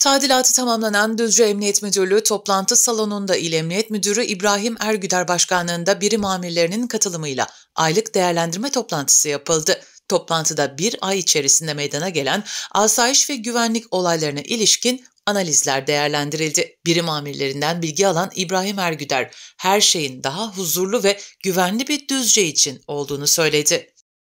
Tadilatı tamamlanan Düzce Emniyet Müdürlüğü toplantı salonunda İl Emniyet Müdürü İbrahim Ergüder Başkanlığında birim amirlerinin katılımıyla aylık değerlendirme toplantısı yapıldı. Toplantıda bir ay içerisinde meydana gelen asayiş ve güvenlik olaylarına ilişkin analizler değerlendirildi. Birim amirlerinden bilgi alan İbrahim Ergüder, her şeyin daha huzurlu ve güvenli bir Düzce için olduğunu söyledi.